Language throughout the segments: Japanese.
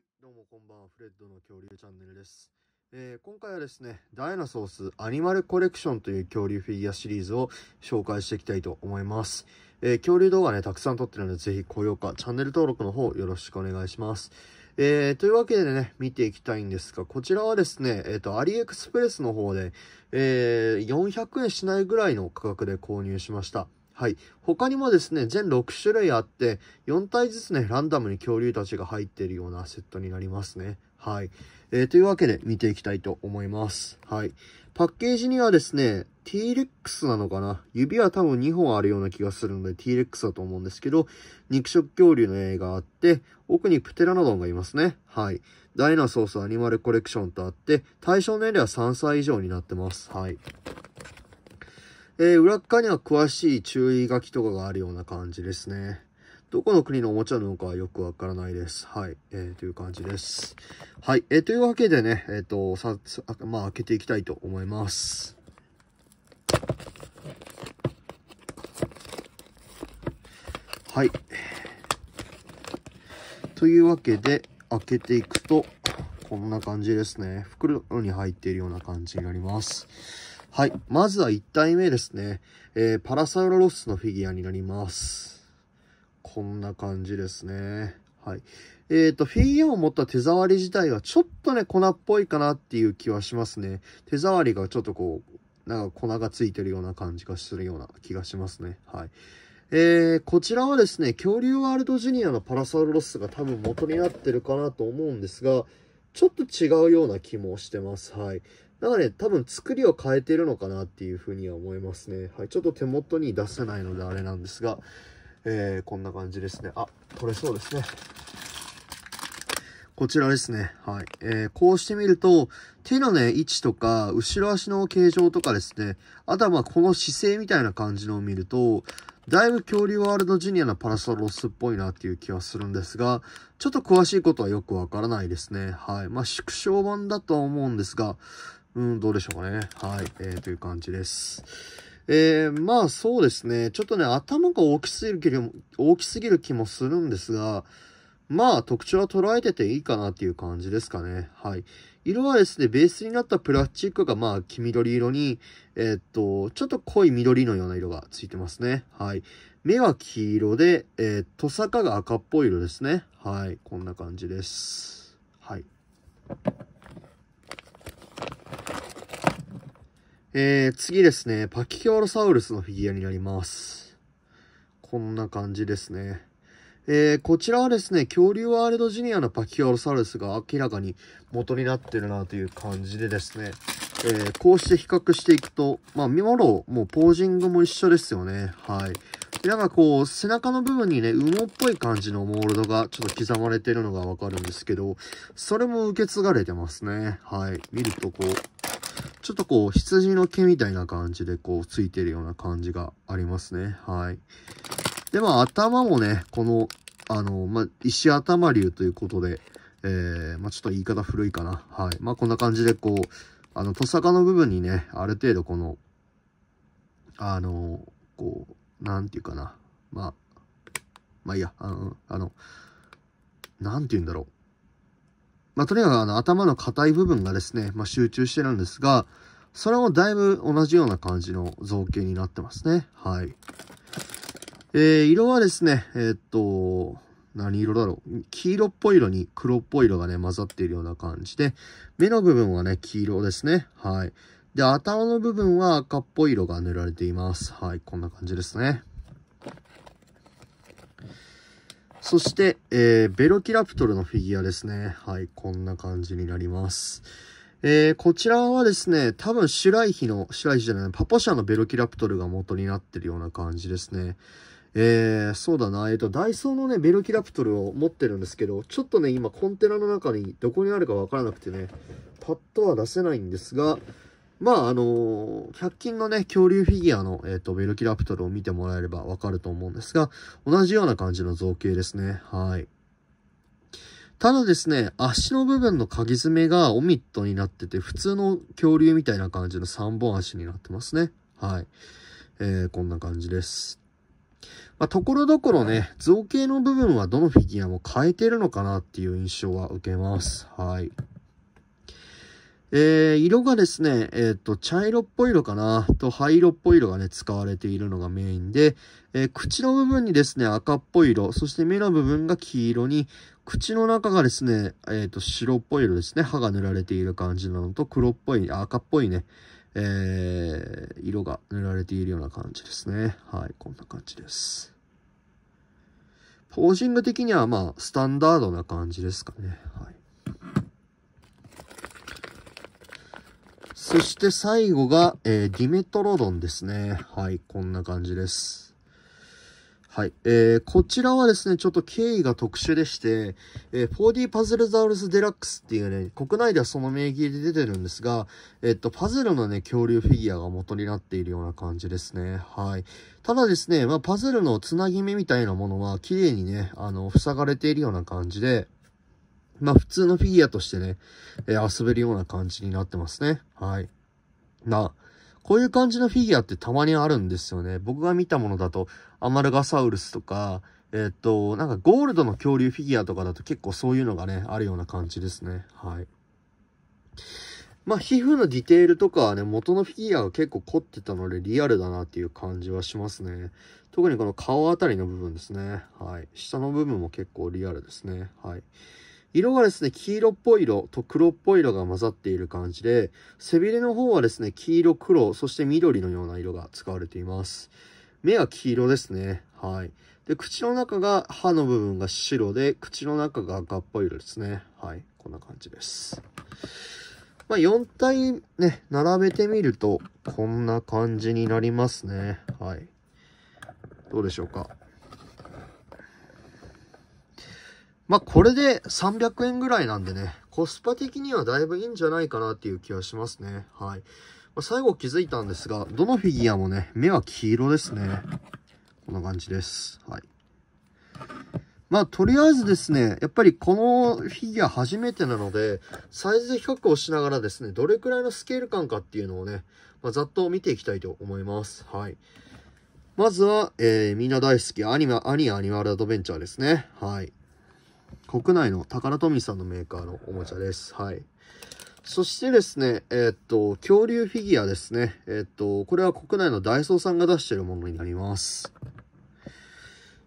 いどうもこんばんはフレッドの恐竜チャンネルです、えー、今回はですねダイナソースアニマルコレクションという恐竜フィギュアシリーズを紹介していきたいと思います、えー、恐竜動画ねたくさん撮ってるのでぜひ高評価チャンネル登録の方よろしくお願いしますえー、というわけでね、見ていきたいんですが、こちらはですね、えっ、ー、と、アリエクスプレスの方で、えー、400円しないぐらいの価格で購入しました。はい。他にもですね、全6種類あって、4体ずつね、ランダムに恐竜たちが入っているようなセットになりますね。はい。えー、というわけで見ていきたいと思います。はい。パッケージにはですね、T-Rex なのかな指は多分2本あるような気がするので T-Rex だと思うんですけど、肉食恐竜の絵があって、奥にプテラノドンがいますね。はい。ダイナソースアニマルコレクションとあって、対象年齢は3歳以上になってます。はい。えー、裏側には詳しい注意書きとかがあるような感じですね。どこの国のおもちゃなのかはよくわからないです。はい。えー、という感じです。はい。えー、というわけでね、えっ、ー、と、さ、さまあ、開けていきたいと思います。はい。というわけで、開けていくと、こんな感じですね。袋に入っているような感じになります。はい。まずは1体目ですね。えー、パラサウロロスのフィギュアになります。こんな感じですね。はい。えっ、ー、と、フィギュアを持った手触り自体がちょっとね、粉っぽいかなっていう気はしますね。手触りがちょっとこう、なんか粉がついてるような感じがするような気がしますね。はい。えー、こちらはですね、恐竜ワールドジュニアのパラサウロロスが多分元になってるかなと思うんですが、ちょっと違うような気もしてます。はい。なかね、多分作りを変えてるのかなっていうふうには思いますね。はい。ちょっと手元に出せないのであれなんですが、えー、こんな感じですね。あ、取れそうですね。こちらですね。はい。えー、こうしてみると、手のね、位置とか、後ろ足の形状とかですね、あとはまあこの姿勢みたいな感じのを見ると、だいぶ恐竜ワールドジュニアのパラソロスっぽいなっていう気はするんですが、ちょっと詳しいことはよくわからないですね。はい。まあ縮小版だとは思うんですが、うん、どうでしょうかね。はい、えー、という感じです。えー、まあそうですね。ちょっとね、頭が大きすぎる気も、大きすぎる気もするんですが、まあ特徴は捉えてていいかなっていう感じですかね。はい。色はですね、ベースになったプラスチックがまあ黄緑色に、えー、っと、ちょっと濃い緑のような色がついてますね。はい。目は黄色で、えー、トサカが赤っぽい色ですね。はい。こんな感じです。はい。えー、次ですね、パキキアロサウルスのフィギュアになります。こんな感じですね。えー、こちらはですね、恐竜ワールドジュニアのパキキアロサウルスが明らかに元になってるなという感じでですね、えー、こうして比較していくと、まあ、見もろ、もうポージングも一緒ですよね。はい。なんかこう、背中の部分にね、羽毛っぽい感じのモールドがちょっと刻まれてるのがわかるんですけど、それも受け継がれてますね。はい。見るとこう、ちょっとこう、羊の毛みたいな感じでこう、ついてるような感じがありますね。はい。で、まあ、頭もね、この、あの、まあ、石頭竜ということで、えー、まあ、ちょっと言い方古いかな。はい。まあ、こんな感じでこう、あの、トサカの部分にね、ある程度この、あの、こう、なんていうかな。まあ、まあいいや、あの、あの、なんて言うんだろう。まあ、とにかくあの頭の硬い部分がですね、まあ、集中してるんですが、それもだいぶ同じような感じの造形になってますね。はい。えー、色はですね、えー、っと、何色だろう。黄色っぽい色に黒っぽい色がね、混ざっているような感じで、目の部分はね、黄色ですね。はい。で、頭の部分は赤っぽい色が塗られています。はい、こんな感じですね。そして、えー、ベロキラプトルのフィギュアですね。はい、こんな感じになります。えー、こちらはですね、多分シュライヒの、シュライヒじゃない、パポャのベロキラプトルが元になってるような感じですね。えー、そうだな、えっ、ー、と、ダイソーのね、ベロキラプトルを持ってるんですけど、ちょっとね、今コンテナの中にどこにあるかわからなくてね、パッとは出せないんですが、まあ、あのー、100均のね、恐竜フィギュアの、えっ、ー、と、ベルキラプトルを見てもらえればわかると思うんですが、同じような感じの造形ですね。はい。ただですね、足の部分の鍵爪がオミットになってて、普通の恐竜みたいな感じの3本足になってますね。はい。えー、こんな感じです。まあ、ところどころね、造形の部分はどのフィギュアも変えてるのかなっていう印象は受けます。はい。えー、色がですね、えっ、ー、と、茶色っぽい色かな、と灰色っぽい色がね、使われているのがメインで、えー、口の部分にですね、赤っぽい色、そして目の部分が黄色に、口の中がですね、えっ、と、白っぽい色ですね、歯が塗られている感じなのと、黒っぽい、赤っぽいね、え色が塗られているような感じですね。はい、こんな感じです。ポージング的には、まあ、スタンダードな感じですかね。はい。そして最後が、えー、ディメトロドンですね。はい、こんな感じです。はい、えー、こちらはですね、ちょっと経緯が特殊でして、えー、4D パズルザウルスデラックスっていうね、国内ではその名義で出てるんですが、えっと、パズルのね、恐竜フィギュアが元になっているような感じですね。はい。ただですね、まあ、パズルのつなぎ目みたいなものは、綺麗にね、あの、塞がれているような感じで、まあ普通のフィギュアとしてね、えー、遊べるような感じになってますね。はい。なこういう感じのフィギュアってたまにあるんですよね。僕が見たものだと、アマルガサウルスとか、えっと、なんかゴールドの恐竜フィギュアとかだと結構そういうのがね、あるような感じですね。はい。まあ、皮膚のディテールとかはね、元のフィギュアが結構凝ってたのでリアルだなっていう感じはしますね。特にこの顔あたりの部分ですね。はい。下の部分も結構リアルですね。はい。色がですね、黄色っぽい色と黒っぽい色が混ざっている感じで、背びれの方はですね、黄色、黒、そして緑のような色が使われています。目は黄色ですね。はい。で、口の中が歯の部分が白で、口の中が赤っぽい色ですね。はい。こんな感じです。まあ、4体ね、並べてみると、こんな感じになりますね。はい。どうでしょうか。まあ、これで300円ぐらいなんでね、コスパ的にはだいぶいいんじゃないかなっていう気はしますね。はい。まあ、最後気づいたんですが、どのフィギュアもね、目は黄色ですね。こんな感じです。はい。まあ、とりあえずですね、やっぱりこのフィギュア初めてなので、サイズで比較をしながらですね、どれくらいのスケール感かっていうのをね、まあ、ざっと見ていきたいと思います。はい。まずは、えー、みんな大好きアニマ、アニアニマルアドベンチャーですね。はい。国内の宝ーさんのメーカーのおもちゃです。はい。そしてですね、えー、っと、恐竜フィギュアですね。えー、っと、これは国内のダイソーさんが出しているものになります。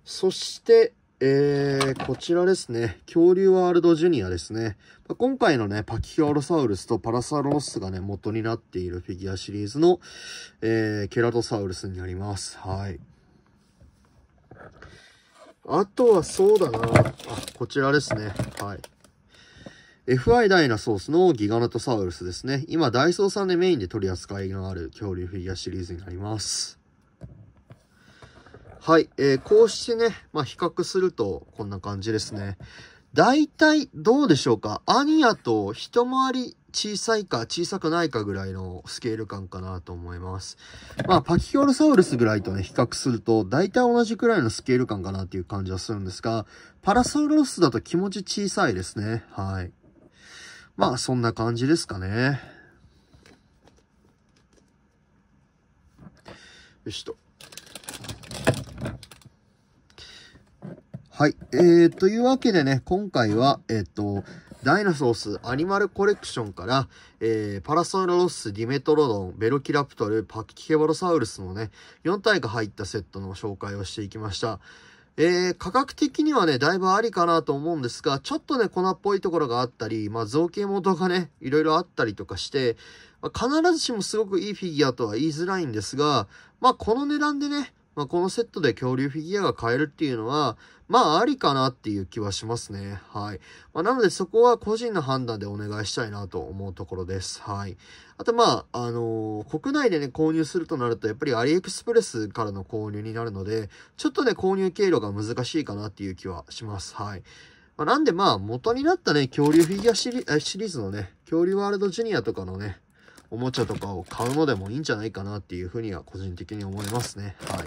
そして、えー、こちらですね。恐竜ワールドジュニアですね。今回のね、パキオロサウルスとパラサロスがね、元になっているフィギュアシリーズの、えー、ケラトサウルスになります。はい。あとはそうだな。あ、こちらですね。はい。FI ダイナソースのギガノトサウルスですね。今、ダイソーさんでメインで取り扱いのある恐竜フィギュアシリーズになります。はい。えー、こうしてね、まあ、比較すると、こんな感じですね。大体どうでしょうかアニアと一回り小さいか小さくないかぐらいのスケール感かなと思います。まあ、パキオロサウルスぐらいとね、比較すると、大体同じくらいのスケール感かなっていう感じはするんですが、パラサウロスだと気持ち小さいですね。はい。まあ、そんな感じですかね。よしと。はい。えー、というわけでね、今回は、えっ、ー、と、ダイナソースアニマルコレクションから、えー、パラソロス、ディメトロドン、ベロキラプトル、パキケボロサウルスのね、4体が入ったセットの紹介をしていきました。えー、価格的にはね、だいぶありかなと思うんですが、ちょっとね、粉っぽいところがあったり、まあ、造形元がね、いろいろあったりとかして、まあ、必ずしもすごくいいフィギュアとは言いづらいんですが、まあ、この値段でね、まあ、このセットで恐竜フィギュアが買えるっていうのは、まあありかなっていう気はしますね。はい。まあ、なのでそこは個人の判断でお願いしたいなと思うところです。はい。あとまあ、あのー、国内でね、購入するとなると、やっぱりアリエクスプレスからの購入になるので、ちょっとね、購入経路が難しいかなっていう気はします。はい。まあ、なんでまあ、元になったね、恐竜フィギュアシリシリーズのね、恐竜ワールドジュニアとかのね、おもちゃとかを買うのでもいいんじゃないかなっていうふうには個人的に思いますね。はい。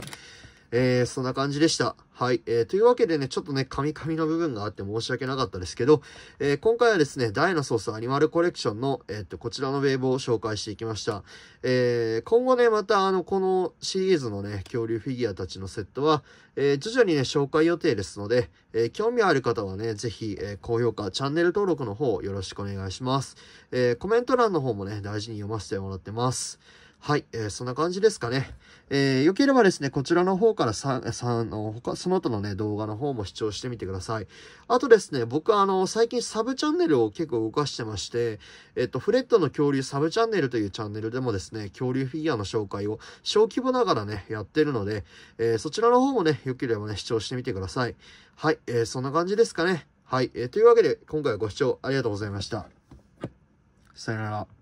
えー、そんな感じでした。はい。えー、というわけでね、ちょっとね、カミカミの部分があって申し訳なかったですけど、えー、今回はですね、ダイナソースアニマルコレクションの、えっ、と、こちらのウェーブを紹介していきました。えー、今後ね、また、あの、このシリーズのね、恐竜フィギュアたちのセットは、えー、徐々にね、紹介予定ですので、えー、興味ある方はね、ぜひ、えー、高評価、チャンネル登録の方、よろしくお願いします。えー、コメント欄の方もね、大事に読ませてもらってます。はい、えー、そんな感じですかね。えー、よければですね、こちらの方からさ、さの、他、その他のね、動画の方も視聴してみてください。あとですね、僕あの、最近サブチャンネルを結構動かしてまして、えっと、フレットの恐竜サブチャンネルというチャンネルでもですね、恐竜フィギュアの紹介を小規模ながらね、やってるので、えー、そちらの方もね、よければね、視聴してみてください。はい、えー、そんな感じですかね。はい、えー、というわけで、今回はご視聴ありがとうございました。さよなら。